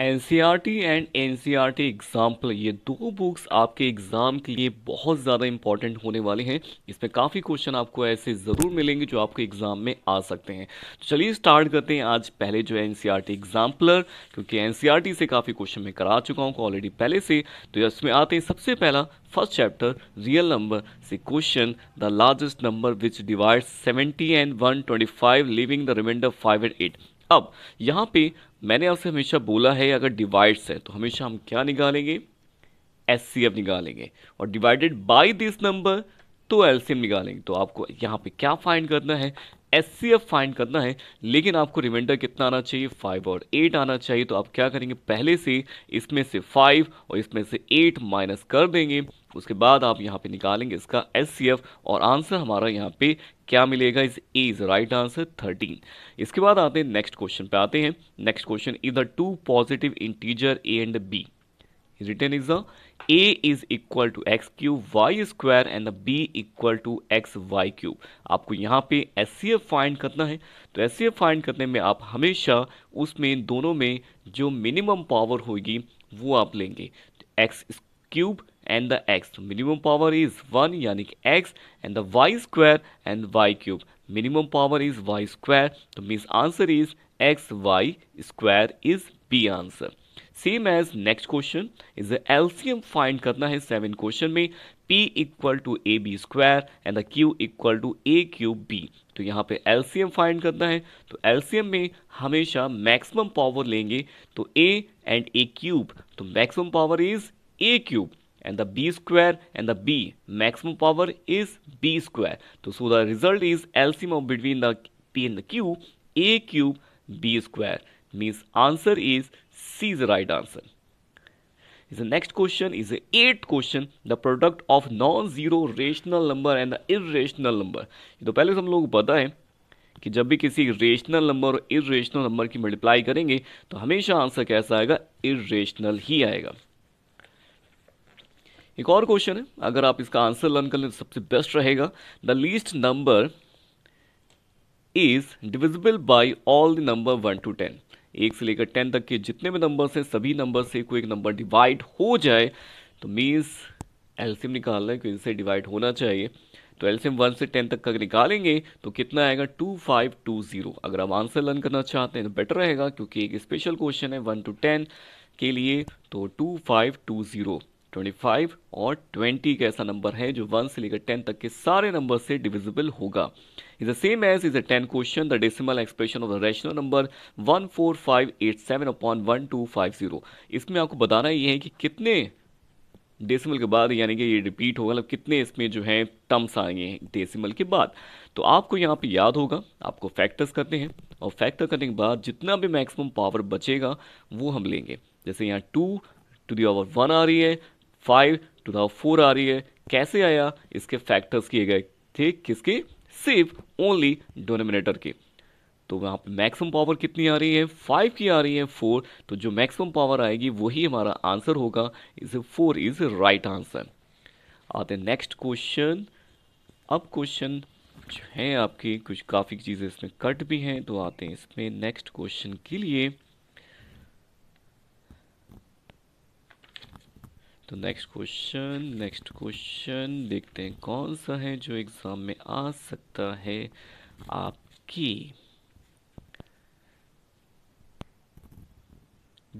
N C R T and N C R T exemplar ये दो books आपके exam के लिए बहुत ज़्यादा इंपॉर्टेंट होने वाले हैं इसमें काफ़ी क्वेश्चन आपको ऐसे ज़रूर मिलेंगे जो आपके एग्ज़ाम में आ सकते हैं तो चलिए स्टार्ट करते हैं आज पहले जो N C R T exemplar क्योंकि एन सी आर टी से काफ़ी क्वेश्चन मैं करा चुका हूँ ऑलरेडी पहले से तो इसमें आते हैं सबसे पहला फर्स्ट चैप्टर रियल नंबर से question the largest number which divide seventy and one twenty five leaving the remainder five and eight अब यहाँ पे मैंने आपसे हमेशा बोला है अगर डिवाइड्स है तो हमेशा हम क्या निकालेंगे एस सी एफ निकालेंगे और डिवाइडेड बाई दिस नंबर तो एल सी एम निकालेंगे तो आपको यहाँ पे क्या फाइंड करना है एस फाइंड करना है लेकिन आपको रिमाइंडर कितना आना चाहिए फाइव और एट आना चाहिए तो आप क्या करेंगे पहले से इसमें से फाइव और इसमें से एट माइनस कर देंगे उसके बाद आप यहाँ पे निकालेंगे इसका एस और आंसर हमारा यहाँ पे क्या मिलेगा इस A is right answer thirteen इसके बाद आते हैं नेक्स्ट क्वेश्चन पे आते हैं next question is the two positive integer A and B written is the A is equal to X cube Y square and B equal to X Y cube आपको यहाँ पे एस सी एफ फाइंड करना है तो S C F find करने में आप हमेशा उसमें दोनों में जो मिनिमम पावर होगी वो आप लेंगे X cube and the X minimum power is one यानी कि X and the Y square and Y cube minimum power is Y square तो means answer is X Y square is B answer same as next question is LCM find करना है seven question में P equal to A B square and the Q equal to A cube B तो यहाँ पे एल्सियम find करना है तो एल्सियम में हमेशा मैक्सिमम पावर लेंगे तो A एंड ए क्यूब तो maximum power is A cube and the B square and the b maximum power is B square तो so the result is LCM between between the p and the q a cube b square means answer C is the right answer. The next question is the eighth question the product of non-zero rational number and the irrational number तो पहले से हम लोग पता है कि जब भी किसी रेशनल नंबर और इेशनल नंबर की मल्टीप्लाई करेंगे तो हमेशा आंसर कैसा आएगा इेशनल ही आएगा एक और क्वेश्चन है अगर आप इसका आंसर लर्न कर लें तो सबसे बेस्ट रहेगा the least number is divisible by all the number one two ten एक से लेकर टेन तक के जितने भी नंबर हैं सभी नंबर से कोई एक नंबर डिवाइड हो जाए तो मीन्स एल्सियम निकालना है क्योंकि इनसे डिवाइड होना चाहिए तो एल्सियम वन से टेन तक का निकालेंगे तो कितना आएगा टू फाइव टू जीरो अगर आप आंसर लर्न करना चाहते हैं तो बेटर रहेगा क्योंकि एक स्पेशल क्वेश्चन है वन टू टेन के लिए तो two five two zero twenty five और ट्वेंटी का ऐसा नंबर है जो वन से लेकर टेन तक के सारे नंबर से डिविजिबल होगा is the same as is a 10 question the decimal expression of the rational number 14587 upon 1250 इसमें आपको बताना ये है कि कितने डेसिमल के बाद यानी कि ये रिपीट होगा मतलब कितने इसमें जो है टर्म्स आएंगे डेसिमल के बाद तो आपको यहाँ पे याद होगा आपको फैक्टर्स करते हैं और फैक्टर करने के बाद जितना भी मैक्सिमम पावर बचेगा वो हम लेंगे जैसे यहाँ टू टू दावर वन आ रही है फाइव टू दावर फोर आ रही है कैसे आया इसके फैक्टर्स किए गए थे किसके सिर्फ ओनली डोनोमिनेटर के तो वहाँ पर मैक्सिमम पावर कितनी आ रही है फाइव की आ रही है फोर तो जो मैक्सिमम पावर आएगी वही हमारा आंसर होगा is four is right answer आते हैं नेक्स्ट क्वेश्चन अब क्वेश्चन हैं आपके कुछ काफ़ी चीज़ें इसमें कट भी हैं तो आते हैं इसमें नेक्स्ट क्वेश्चन के लिए तो नेक्स्ट क्वेश्चन नेक्स्ट क्वेश्चन देखते हैं कौन सा है जो एग्जाम में आ सकता है आपकी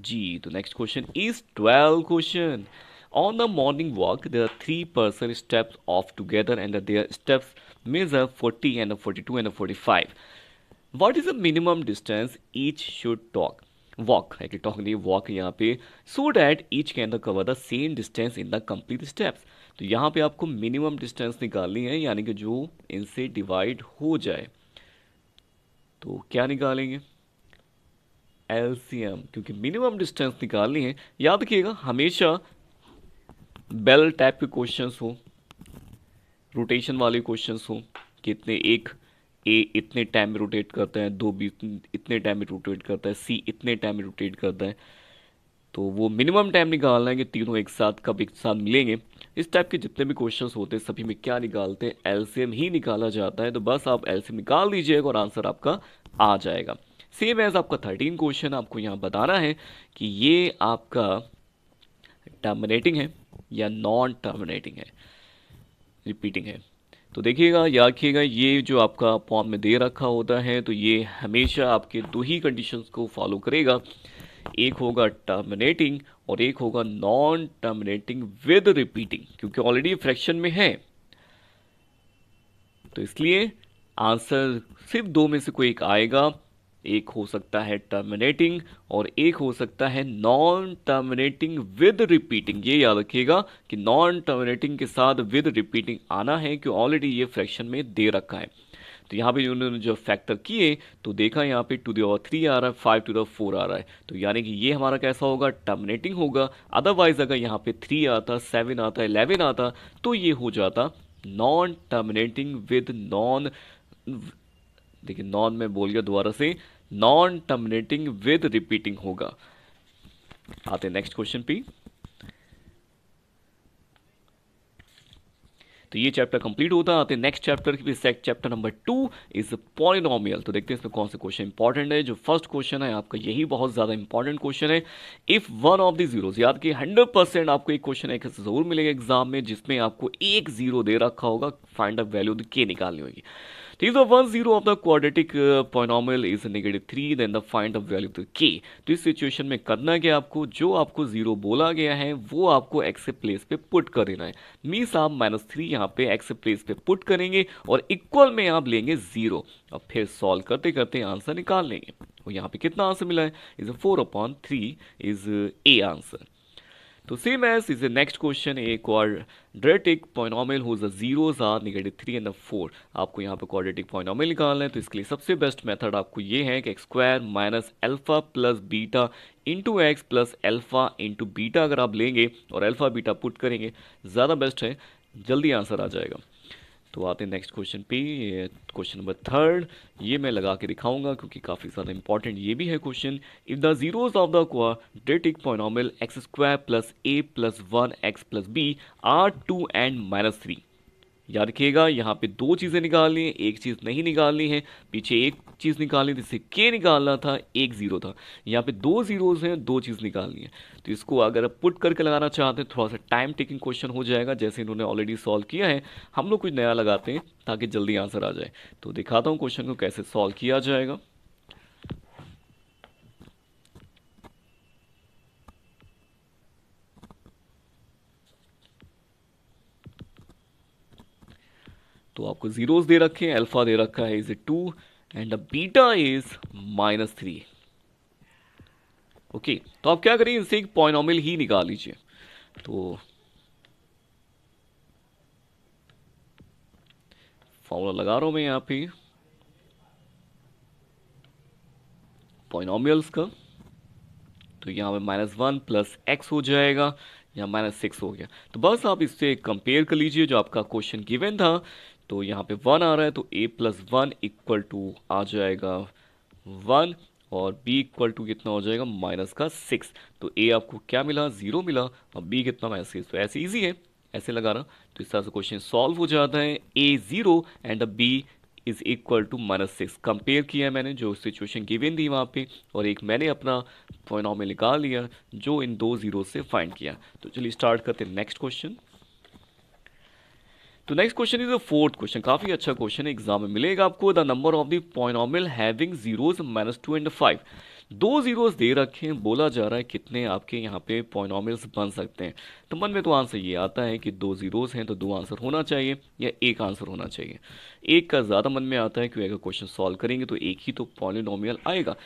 जी तो next question is twelve question on the morning walk there are three person step off together and their step mean a forty and forty two and forty five what is the minimum distance each should talk walk है कि talk नहीं walk यहाँ पे so that each can the cover the same distance in the complete steps तो यहाँ पे आपको minimum distance निकालनी है यानी कि जो इनसे डिवाइड हो जाए तो क्या निकालेंगे एलसीएम क्योंकि मिनिमम डिस्टेंस निकालनी है याद रखिएगा हमेशा बेल टाइप के क्वेश्चन हो रोटेशन वाले क्वेश्चन हो कितने एक ए इतने टाइम में रोटेट करता है दो बी इतने टाइम में रोटेट करता है सी इतने टाइम में रोटेट करता है तो वो मिनिमम टाइम निकालना है कि तीनों एक साथ कब एक साथ मिलेंगे इस टाइप के जितने भी क्वेश्चंस होते हैं सभी में क्या निकालते हैं एलसीएम ही निकाला जाता है तो बस आप एलसीएम निकाल दीजिएगा और आंसर आपका आ जाएगा सेम एज आपका थर्टीन क्वेश्चन आपको यहाँ बताना है कि ये आपका टर्मिनेटिंग है या नॉन टर्मिनेटिंग है रिपीटिंग है तो देखिएगा याद रखिएगा ये जो आपका फॉर्म में दे रखा होता है तो ये हमेशा आपके दो ही कंडीशन को फॉलो करेगा एक होगा टर्मिनेटिंग और एक होगा नॉन टर्मिनेटिंग विद रिपीटिंग क्योंकि ऑलरेडी फ्रैक्शन में है तो इसलिए आंसर सिर्फ दो में से कोई एक आएगा एक हो सकता है टर्मिनेटिंग और एक हो सकता है नॉन टर्मिनेटिंग विद रिपीटिंग ये याद रखिएगा कि नॉन टर्मिनेटिंग के साथ विद रिपीटिंग आना है कि ऑलरेडी ये फ्रैक्शन में दे रखा है तो यहाँ पे उन्होंने जो फैक्टर किए तो देखा यहाँ पे टू दावर थ्री आ रहा है फाइव टू दावर फोर आ रहा है तो यानी कि ये हमारा कैसा होगा टर्मिनेटिंग होगा अदरवाइज अगर यहाँ पे थ्री आता सेवन आता इलेवन आता तो ये हो जाता नॉन टर्मिनेटिंग विद नॉन देखिए नॉन में बोल गया दोबारा से नॉन टर्मिनेटिंग विद रिपीटिंग होगा आते नेक्स्ट क्वेश्चन पी तो ये चैप्टर कंप्लीट होता आते नेक्स्ट चैप्टर की chapter number two is polynomial तो देखते हैं इसमें कौन सा क्वेश्चन इंपॉर्टेंट है जो फर्स्ट क्वेश्चन है आपका यही बहुत ज्यादा इंपॉर्टेंट क्वेश्चन है if one of the zeros याद कि हंड्रेड परसेंट आपको एक क्वेश्चन एक जरूर मिलेगा एग्जाम में जिसमें आपको एक जीरो दे रखा होगा फाइंड अप वैल्यू के निकालनी होगी if the one zero of the quadratic polynomial is negative three then the find of value of K तो इस सिचुएशन में करना क्या आपको जो आपको जीरो बोला गया है वो आपको एक्स प्लेस पे पुट कर देना है मीन्स आप माइनस थ्री यहाँ पे एक्स प्लेस पे पुट करेंगे और इक्वल में आप लेंगे जीरो और फिर सॉल्व करते करते आंसर निकाल लेंगे और यहाँ पे कितना आंसर मिला है is four upon three is A answer तो same as is a next question a quadratic polynomial whose a zeros are negative three and four आपको यहाँ पे क्वाड्रेटिक पॉइनॉमिल निकालना है तो इसके लिए सबसे बेस्ट मेथड आपको ये है कि square minus alpha plus beta into X plus alpha into beta अगर आप लेंगे और एल्फा बीटा पुट करेंगे ज़्यादा बेस्ट है जल्दी आंसर आ जाएगा तो आते हैं नेक्स्ट क्वेश्चन पे क्वेश्चन नंबर थर्ड ये मैं लगा के दिखाऊंगा क्योंकि काफ़ी ज़्यादा इंपॉर्टेंट ये भी है question if the zeros of the quadratic polynomial X square plus A plus one X plus B are two and minus three याद रखिएगा यहाँ पे दो चीज़ें निकालनी है एक चीज़ नहीं निकालनी है पीछे एक चीज़ निकालनी थी जिससे के निकालना था एक ज़ीरो था यहाँ पे दो ज़ीरोज़ हैं दो चीज़ निकालनी है तो इसको अगर आप पुट करके लगाना चाहते हैं थोड़ा सा टाइम टेकिंग क्वेश्चन हो जाएगा जैसे इन्होंने ऑलरेडी सॉल्व किया है हम लोग कुछ नया लगाते हैं ताकि जल्दी आंसर आ जाए तो दिखाता हूँ क्वेश्चन को कैसे सॉल्व किया जाएगा तो आपको जीरोस दे रखे हैं अल्फ़ा दे रखा है is two and the beta is minus three okay तो आप क्या करिए इनसे एक पॉइनॉमिल ही निकाल लीजिए तो फॉर्मूला लगा रहा हूं मैं यहां पे पॉइनॉमियल्स का तो यहां पे माइनस वन प्लस एक्स हो जाएगा या माइनस सिक्स हो गया तो बस आप इससे कंपेयर कर लीजिए जो आपका क्वेश्चन गिवन था तो यहाँ पे वन आ रहा है तो A plus one equal to आ जाएगा वन और b इक्वल टू कितना हो जाएगा माइनस का सिक्स तो a आपको क्या मिला ज़ीरो मिला और b कितना माइनस सिक्स तो ऐसे ईजी है ऐसे लगा रहा तो इस तरह से क्वेश्चन सॉल्व हो जाता है a zero and b is equal to minus six compare किया मैंने जो सिचुएशन गिवन दी वहाँ पे और एक मैंने अपना फोनॉम में निकाल लिया जो इन दो ज़ीरो से फाइंड किया तो चलिए स्टार्ट करते हैं नेक्स्ट क्वेश्चन तो next question is the fourth question काफी अच्छा क्वेश्चन है एग्जाम में मिलेगा आपको the number of the polynomial having zeros minus two and five दो जीरोज दे रखे हैं बोला जा रहा है कितने आपके यहाँ पे पॉइनोमल्स बन सकते हैं तो मन में तो आंसर ये आता है कि दो जीरोज हैं तो दो आंसर होना चाहिए या एक आंसर होना चाहिए एक का ज़्यादा मन में आता है क्योंकि अगर क्वेश्चन सॉल्व करेंगे तो एक ही तो पॉलिनोमियल आएगा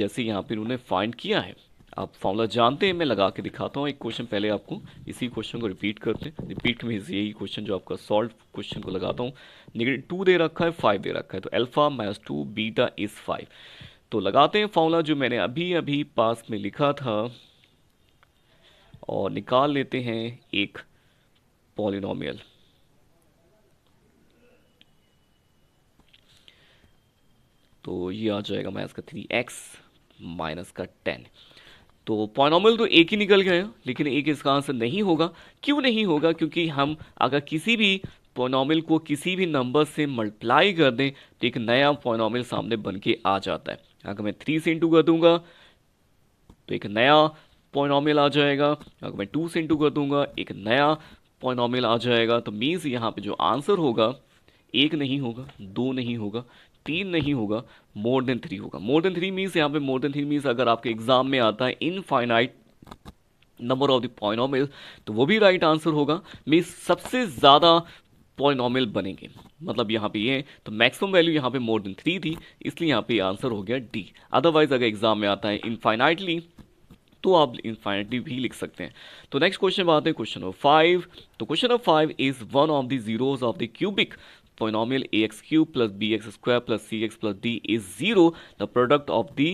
जैसे यहाँ पे उन्होंने फाइंड किया है आप फॉर्मूला जानते हैं मैं लगा के दिखाता हूँ एक क्वेश्चन पहले आपको इसी क्वेश्चन को रिपीट करते हैं रिपीट में यही क्वेश्चन जो आपका सॉल्व क्वेश्चन को लगाता हूँ निगेटिव टू दे रखा है फाइव दे रखा है तो alpha minus two beta is five तो लगाते हैं फॉर्मूला जो मैंने अभी अभी पास में लिखा था और निकाल लेते हैं एक पॉलिनोमियल तो ये आ जाएगा माइनस का थ्री एक्स माइनस का टेन तो पॉइनॉमल तो एक ही निकल गया लेकिन एक इसका आंसर नहीं होगा क्यों नहीं होगा क्योंकि हम अगर किसी भी पोनॉमिल को किसी भी नंबर से मल्टीप्लाई कर दें तो एक नया पोनॉमिल सामने बन के आ जाता है अगर मैं थ्री से इंटू कर दूंगा तो एक नया पोनॉमिल आ जाएगा अगर मैं टू से इंटू कर दूंगा एक नया पोनॉमिल आ जाएगा तो मीन्स यहाँ पे जो आंसर होगा एक नहीं होगा दो नहीं होगा तीन नहीं होगा मोर देन थ्री होगा मोर देन थ्री मीन्स यहाँ पे मोर देन थ्री मीन्स अगर आपके एग्जाम में आता है infinite number of the polynomial तो वो भी राइट right आंसर होगा मीन्स सबसे ज़्यादा पॉइनोमिल बनेंगे मतलब यहाँ पे ये यह, तो मैक्सिमम वैल्यू यहाँ पे मोर देन थ्री थी इसलिए यहाँ पे आंसर हो गया डी अदरवाइज अगर एग्जाम में आता है इनफाइनाइटली तो आप इनफाइनिटी भी लिख सकते हैं तो नेक्स्ट क्वेश्चन में आते हैं क्वेश्चन नंबर फाइव तो question number five is one of the zeros of the cubic a x cube plus b x square plus c x plus d is zero the product of the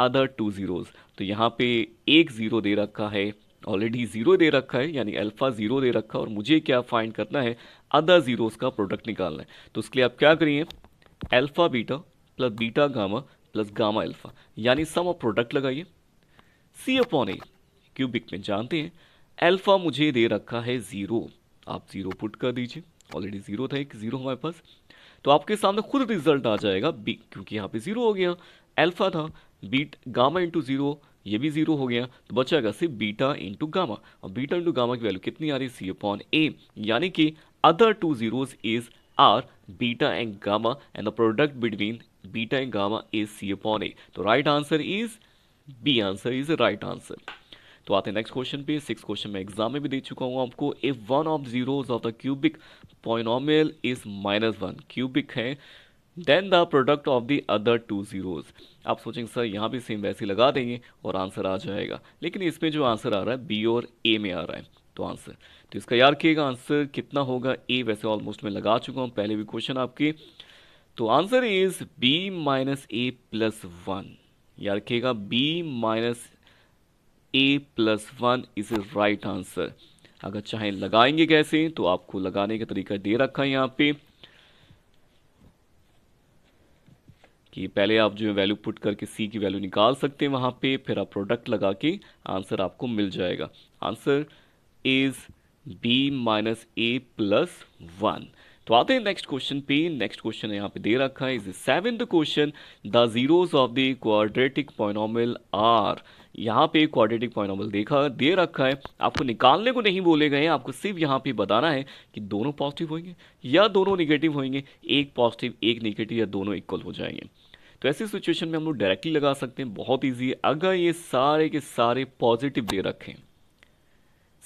other two zeros तो यहाँ पे एक zero दे रखा है already zero दे रखा है यानी alpha zero दे रखा है और मुझे क्या फाइंड करना है अदर ज़ीरोज़ का प्रोडक्ट निकालना है तो उसके लिए आप क्या करिए alpha beta plus beta gamma plus gamma alpha यानी सम ऑफ प्रोडक्ट लगाइए सी अपॉन ए क्यूबिक में जानते हैं अल्फ़ा मुझे दे रखा है ज़ीरो आप ज़ीरो पुट कर दीजिए ऑलरेडी ज़ीरो था एक ज़ीरो हमारे पास तो आपके सामने खुद रिजल्ट आ जाएगा बी क्योंकि यहाँ पे ज़ीरो हो गया अल्फा था बीट गामा इंटू ज़ीरो ये भी जीरो हो गया तो बचेगा सिर्फ बीटा इंटू गामा और बीटा इंटू गामा की वैल्यू कितनी आ रही है सी अपॉन ए यानी कि other two zeros is are beta and gamma and the product between beta and gamma is c upon a तो right answer is B answer is right answer तो आते हैं नेक्स्ट क्वेश्चन पे six question में exam में भी दे चुका हूँ आपको if one of zeros of the cubic polynomial is minus one cubic है then the product of the other two zeros आप सोचेंगे सर यहाँ भी सेम वैसे लगा देंगे और आंसर आ जाएगा लेकिन इसमें जो आंसर आ रहा है बी और ए में आ रहा है तो आंसर तो इसका याद किएगा आंसर कितना होगा ए वैसे ऑलमोस्ट मैं लगा चुका हूँ पहले भी क्वेश्चन आपके तो answer is b minus a plus one याद रखिएगा b minus a plus one is is right answer अगर चाहें लगाएंगे कैसे तो आपको लगाने का तरीका दे रखा है यहाँ पे कि पहले आप जो है वैल्यू पुट करके सी की वैल्यू निकाल सकते हैं वहां पे फिर आप प्रोडक्ट लगा के आंसर आपको मिल जाएगा answer is b minus a plus one तो आते हैं नेक्स्ट क्वेश्चन पे नेक्स्ट क्वेश्चन यहाँ पे दे रखा है is seven the question the zeros of the quadratic polynomial are यहाँ पे क्वाड्रेटिक पॉइनोमल देखा दे रखा है आपको निकालने को नहीं बोले गए आपको सिर्फ यहाँ पे बताना है कि दोनों पॉजिटिव होंगे या दोनों निगेटिव होंगे एक पॉजिटिव एक निगेटिव या दोनों इक्वल हो जाएंगे तो ऐसी सिचुएशन में हम लोग डायरेक्टली लगा सकते हैं बहुत ईजी है अगर ये सारे के सारे पॉजिटिव दे रखें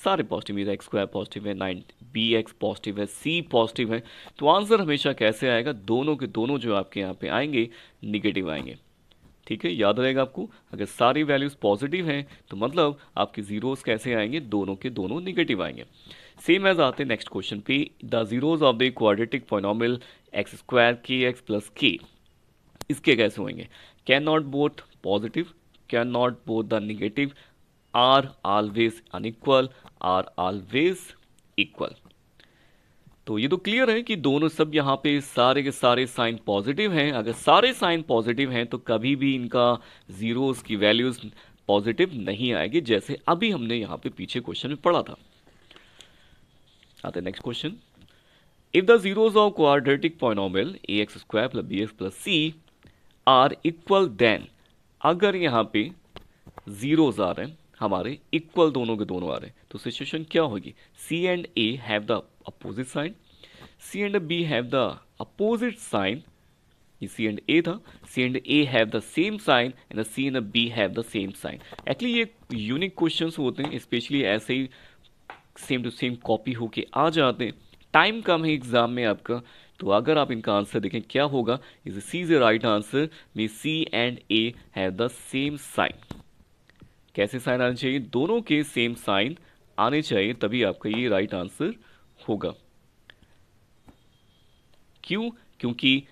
सारे पॉजिटिव मेरा एक्स स्क्वायर पॉजिटिव है नाइन बी एक्स पॉजिटिव है सी पॉजिटिव है तो आंसर हमेशा कैसे आएगा दोनों के दोनों जो आपके यहाँ पे आएंगे निगेटिव आएंगे ठीक है याद रहेगा आपको अगर सारी वैल्यूज़ पॉजिटिव हैं तो मतलब आपके ज़ीरोज़ कैसे आएंगे दोनों के दोनों निगेटिव आएंगे सेम एज आते हैं नेक्स्ट क्वेश्चन पे the zeros of the quadratic polynomial x square k x plus k इसके कैसे होंगे can not both positive can not both the negative are always unequal are always equal तो ये तो clear है कि दोनों सब यहाँ पे सारे के सारे साइन पॉजिटिव हैं अगर सारे साइन पॉजिटिव हैं तो कभी भी इनका ज़ीरोस की वैल्यूज़ पॉजिटिव नहीं आएगी जैसे अभी हमने यहाँ पे पीछे क्वेश्चन में पढ़ा था आते next question if the zeros of quadratic polynomial a x square plus b x plus c are equal then अगर यहाँ पे जीरोज आ रहे हैं हमारे इक्वल दोनों के दोनों आ रहे हैं तो सिचुएशन क्या होगी c and a have the opposite sign c and b have the opposite sign ये सी एंड ए था c and a have the same sign and c and b have the same sign actually ये unique question होते हैं specially ऐसे ही same to same copy होके आ जाते हैं टाइम कम है एग्जाम में आपका तो अगर आप इनका आंसर देखें क्या होगा is c is a right answer में c and a have the same sign कैसे साइन आने चाहिए दोनों के सेम साइन आने चाहिए तभी आपका ये राइट right आंसर होगा क्यों क्योंकि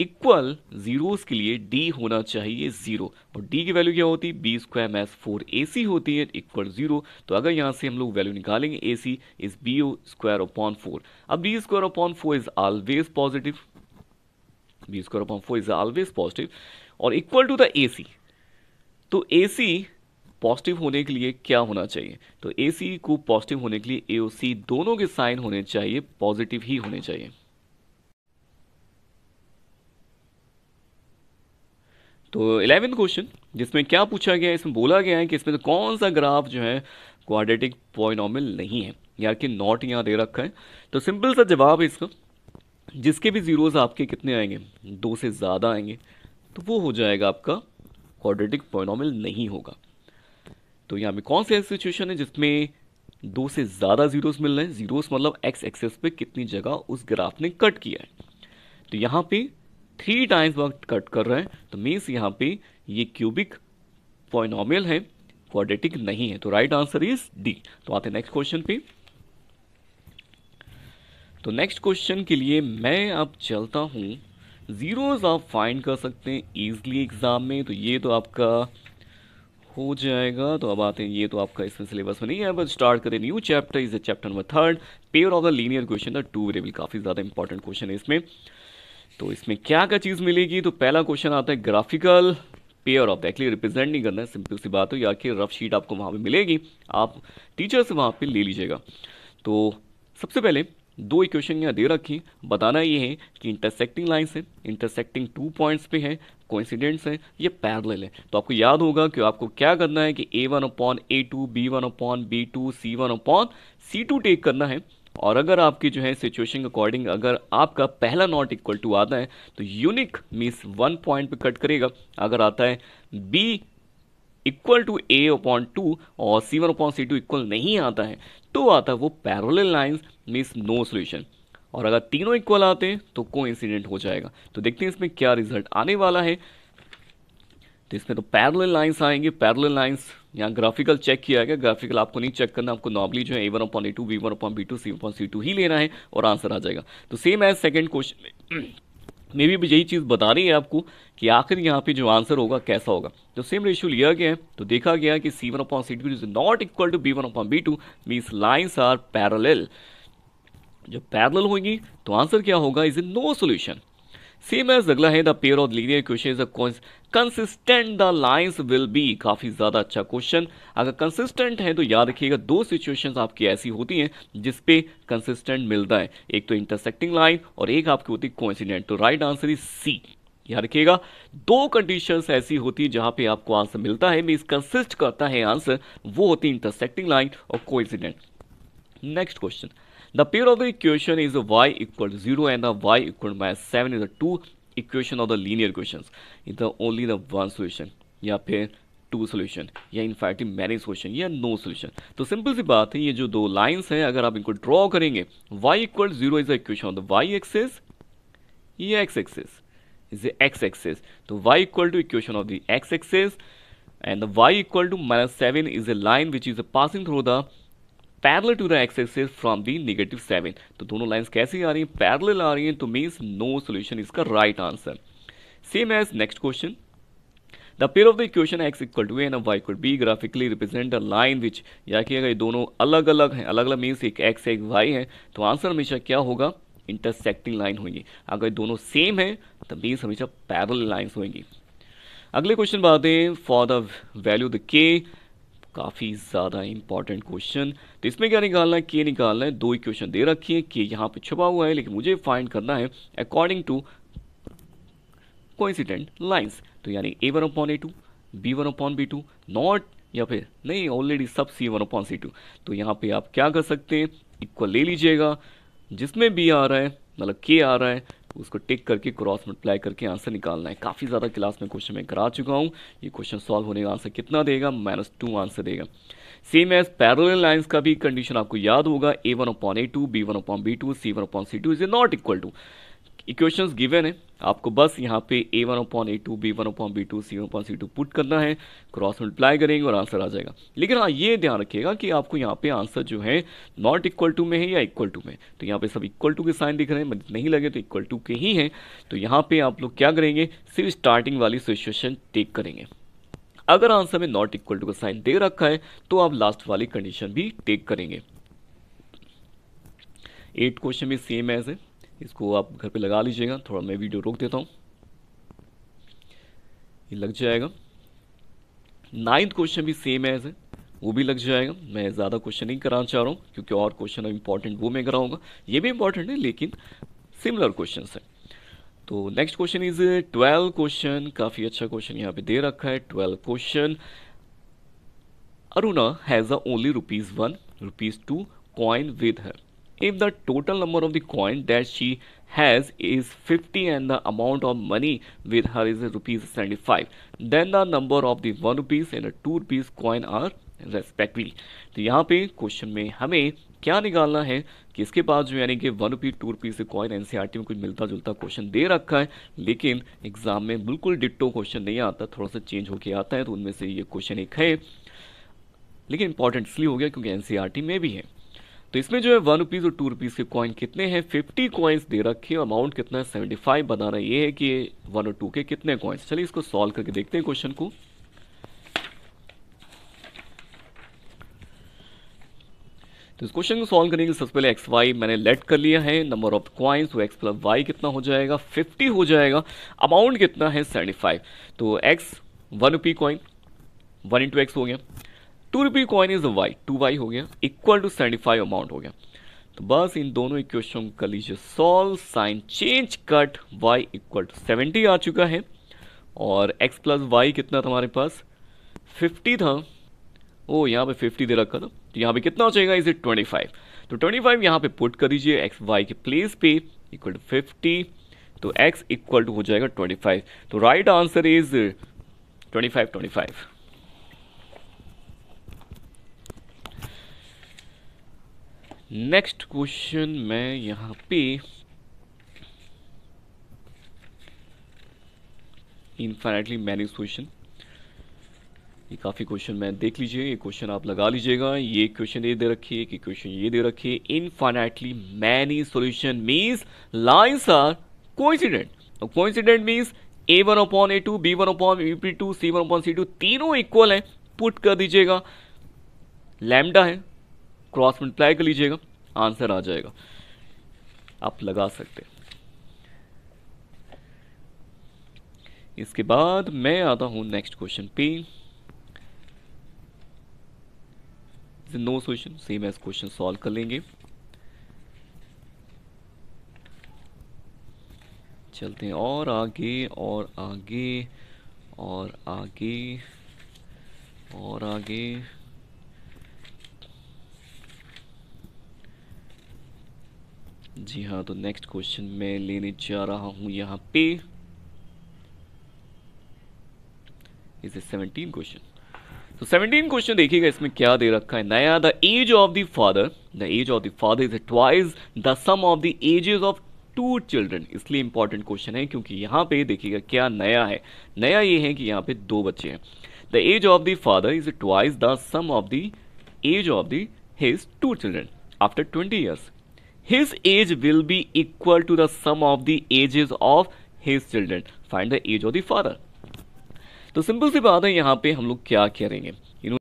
इक्वल जीरोस के लिए डी होना चाहिए जीरो और डी की वैल्यू क्या होती है b square minus four a c होती है इक्वल जीरो तो अगर यहां से हम लोग वैल्यू निकालेंगे ए सी इज बी ओ स्क्वायर अपॉन फोर अब b square upon four is always positive b square upon four is always positive और equal to the a c तो ए सी पॉजिटिव होने के लिए क्या होना चाहिए तो ए को पॉजिटिव होने के लिए ए दोनों के साइन होने चाहिए पॉजिटिव ही होने चाहिए तो इलेवेंथ क्वेश्चन जिसमें क्या पूछा गया है इसमें बोला गया है कि इसमें तो कौन सा ग्राफ जो है क्वाड्रेटिक पॉइनॉमिल नहीं है यार कि नॉट यहाँ दे रखा है तो सिंपल सा जवाब है इसका जिसके भी ज़ीरोज़ आपके कितने आएंगे दो से ज़्यादा आएंगे तो वो हो जाएगा आपका क्वाड्रेटिक पॉइनॉमिल नहीं होगा तो यहाँ पे कौन सी सिचुएशन है जिसमें दो से ज़्यादा ज़ीरोस मिल रहे हैं ज़ीरोस मतलब एक्स एक्सेस पे कितनी जगह उस ग्राफ ने कट किया है तो यहाँ पे थ्री टाइम्स वक्त कट कर रहे हैं तो मीन्स यहाँ पे ये क्यूबिक पॉइनॉमियल है क्वाड्रेटिक नहीं है तो राइट आंसर इज डी तो आते हैं नेक्स्ट क्वेश्चन पे तो नेक्स्ट क्वेश्चन के लिए मैं अब चलता हूँ ज़ीरोज़ आप फाइंड कर सकते हैं ईजिली एग्ज़ाम में तो ये तो आपका हो जाएगा तो अब आते हैं ये तो आपका इसमें सिलेबस में नहीं है बट स्टार्ट करें new chapter is chapter number third pair of the linear question the two variable काफ़ी ज़्यादा इंपॉर्टेंट क्वेश्चन है इसमें तो इसमें क्या क्या चीज़ मिलेगी तो पहला क्वेश्चन आता है graphical pair of actually represent नहीं करना है सिंपल सी बात हो या कि रफ शीट आपको वहाँ पर मिलेगी आप टीचर से वहाँ पर ले लीजिएगा तो सबसे पहले दो इक्वेशन यहाँ दे रखी बताना ये है कि इंटरसेक्टिंग लाइन्स हैं इंटरसेक्टिंग टू पॉइंट्स पे हैं कोइंसिडेंट्स हैं ये पैरेलल है तो आपको याद होगा कि आपको क्या करना है कि a one upon a two b one upon b two c one upon c two take करना है और अगर आपकी जो है सिचुएशन के अकॉर्डिंग अगर आपका पहला नॉट इक्वल टू आता है तो यूनिक मीस वन पॉइंट पे कट करेगा अगर आता है b equal to a upon two और c one upon c two equal नहीं आता है तो आता है वो parallel lines means no solution और अगर तीनों इक्वल आते हैं तो को इंसिडेंट हो जाएगा तो देखते हैं इसमें क्या रिजल्ट आने वाला है तो इसमें तो पैरल लाइन्स आएंगे पैरल लाइन्स यहाँ ग्राफिकल चेक किया गया ग्राफिकल आपको नहीं चेक करना आपको नॉर्मली जो है a one upon a two b one upon b two c one upon c two ही लेना है और आंसर आ जाएगा तो सेम एज सेकेंड क्वेश्चन में मे भी यही चीज़ बता रही है आपको कि आखिर यहाँ पे जो आंसर होगा कैसा होगा जो सेम रेशियो लिया गया है तो देखा गया कि c one upon c two is not equal to b one upon b two means lines are parallel जब पैरल होगी तो आंसर क्या होगा is a no solution c अगला है the pair of linear question consistent the lines will be काफ़ी ज़्यादा अच्छा क्वेश्चन अगर कंसिस्टेंट है तो याद रखिएगा दो सिचुएशंस आपकी ऐसी होती हैं जिसपे कंसिस्टेंट मिलता है एक तो इंटरसेक्टिंग लाइन और एक आपकी होती है कोइंसिडेंट तो राइट आंसर इज सी याद रखिएगा दो कंडीशंस ऐसी होती हैं जहां पे आपको आंसर मिलता है मीन कंसिस्ट करता है आंसर वो होती है इंटरसेक्टिंग लाइन और coincident next question The pair of the equation is y equal to 0 and the y equal to minus 7 is the two equation of the linear equations. In the only the one solution या फिर two solution या in fact many solution या no solution तो simple सी बात है ये जो दो लाइन्स हैं अगर आप इनको ड्रॉ करेंगे y equal zero is the equation of the y axis ये x axis is x axis तो y equal to equation of the x axis and the y equal to minus seven is a line which is passing through the parallel to the axis from the negative seven तो दोनों lines कैसे आ रही हैं parallel आ रही हैं तो means no solution इसका right answer same as next question the pair of the equation x equal to n y could be graphically represent a line which या कि अगर ये दोनों अलग अलग हैं अलग अलग मीन्स एक एक्स एक वाई है तो आंसर हमेशा क्या होगा इंटरसेक्टिंग लाइन होगी अगर दोनों सेम है तो मीन्स हमेशा पैरल लाइन्स होंगी अगले क्वेश्चन बात है फॉर द वैल्यू द के काफ़ी ज़्यादा इंपॉर्टेंट क्वेश्चन तो इसमें क्या निकालना है के निकालना है दो ही क्वेश्चन दे रखी है के यहाँ पे छुपा हुआ है लेकिन मुझे फाइंड करना है अकॉर्डिंग टू कोइंसिडेंट लाइंस तो यानी a one upon a two b one upon b two not या फिर नहीं ऑलरेडी सब c one upon c two तो यहाँ पे आप क्या कर सकते हैं इक्वल ले लीजिएगा जिसमें बी आ रहा है मतलब के आ रहा है उसको टिक करके क्रॉस मल्टीप्लाई करके आंसर निकालना है काफ़ी ज़्यादा क्लास में क्वेश्चन मैं करा चुका हूँ ये क्वेश्चन सॉल्व होने का आंसर कितना देगा माइनस टू आंसर देगा सेम एज पैरल लाइन्स का भी कंडीशन आपको याद होगा a one upon a two b one upon b two c one upon c two is not equal to equation given है आपको बस यहाँ पे a one upon a two b one upon b two c one upon c two put करना है cross multiply करेंगे और answer आ जाएगा लेकिन हाँ ये ध्यान रखिएगा कि आपको यहाँ पे आंसर जो है नॉट इक्वल टू में है या इक्वल टू में तो यहाँ पे सब इक्वल टू के साइन दिख रहे हैं मतलब नहीं लगे तो इक्वल टू के ही हैं तो यहाँ पे आप लोग क्या करेंगे सिर्फ स्टार्टिंग वाली सिचुएशन टेक करेंगे अगर आंसर में नॉट इक्वल टू का साइन दे रखा है तो आप लास्ट वाली कंडीशन भी टेक करेंगे एट क्वेश्चन भी सेम एज है इसको आप घर पे लगा लीजिएगा थोड़ा मैं वीडियो रोक देता हूँ ये लग जाएगा नाइन्थ क्वेश्चन भी सेम है वो भी लग जाएगा मैं ज़्यादा क्वेश्चन नहीं कराना चाह रहा हूँ क्योंकि और क्वेश्चन इंपॉर्टेंट वो मैं कराऊंगा ये भी इंपॉर्टेंट है लेकिन सिमिलर क्वेश्चन है तो next question is twelve question काफ़ी अच्छा क्वेश्चन यहाँ पे दे रखा है twelve question Aruna has a only rupees one rupees two coin with है if the total number of the coin that she has is 50 and the amount of money with her is rupees 75 then the number of the 1 rupees and the 2 rupees coin are respectively तो यहाँ पे question में हमें क्या निकालना है कि इसके पास जो यानी कि वन रुपी टू रुपी से कॉइन एन e में कुछ मिलता जुलता क्वेश्चन दे रखा है लेकिन एग्जाम में बिल्कुल डिट्टो क्वेश्चन नहीं आता थोड़ा सा चेंज होके आता है तो उनमें से ये क्वेश्चन एक है लेकिन इंपॉर्टेंट इसलिए हो गया क्योंकि एन e में भी है तो इसमें जो है वन रुपीज़ और टू रुपीज़ के कॉइन कितने हैं फिफ्टी कॉइन्स दे रखे हैं अमाउंट कितना है सेवेंटी फाइव बताना ये है कि वन और टू के कितने कॉइन्स चलिए इसको सॉल्व करके देखते हैं क्वेश्चन को तो इस क्वेश्चन को सॉल्व करेंगे सबसे पहले एक्स वाई मैंने लेट कर लिया है नंबर ऑफ क्वाइंस तो एक्स प्लस वाई कितना हो जाएगा फिफ्टी हो जाएगा अमाउंट कितना है 75 तो x one rupee coin one into x हो गया two rupee coin is y two y हो गया equal to seventy five amount हो गया तो बस इन दोनों इक्वेशन कर लीजिए solve sign change cut y equal to seventy आ चुका है और एक्स प्लस वाई कितना था हमारे पास फिफ्टी था ओ यहाँ पे फिफ्टी दे रखा था तो यहाँ पे कितना तो तो हो जाएगा इज इट ट्वेंटी फाइव तो ट्वेंटी फाइव यहाँ पे पुट कर दीजिए एक्स वाई के प्लेस पे इक्वल टू फिफ्टी तो एक्स इक्वल टू हो जाएगा ट्वेंटी फाइव तो right answer is twenty five twenty five next question मैं यहाँ पे इनफाइनाइटली मैनी क्वेश्चन ये काफ़ी क्वेश्चन मैं देख लीजिए ये क्वेश्चन आप लगा लीजिएगा ये क्वेश्चन ये दे रखिए कि क्वेश्चन ये दे रखिए infinitely many solution means lines are coincident और coincident means a one upon a two b one upon b two c one upon c two तीनों इक्वल हैं पुट कर दीजिएगा लैमडा है क्रॉस में ट्राई कर लीजिएगा आंसर आ जाएगा आप लगा सकते इसके बाद मैं आता हूं नेक्स्ट क्वेश्चन पे no solution same as question solve कर लेंगे चलते हैं और आगे और आगे और आगे और आगे, और आगे जी हाँ तो नेक्स्ट क्वेश्चन मैं लेने जा रहा हूँ यहाँ पे इसे सेवनटीन क्वेश्चन तो सेवनटीन क्वेश्चन देखिएगा इसमें क्या दे रखा है नया the age of the father the age of the father is twice the sum of the ages of two children इसलिए इंपॉर्टेंट क्वेश्चन है क्योंकि यहाँ पे देखिएगा क्या नया है नया ये है कि यहाँ पे दो बच्चे हैं the age of the father is twice the sum of the age of the his two children after twenty years his age will be equal to the sum of the ages of his children find the age of the father तो simple सी बात है यहाँ पे हम लोग क्या करेंगे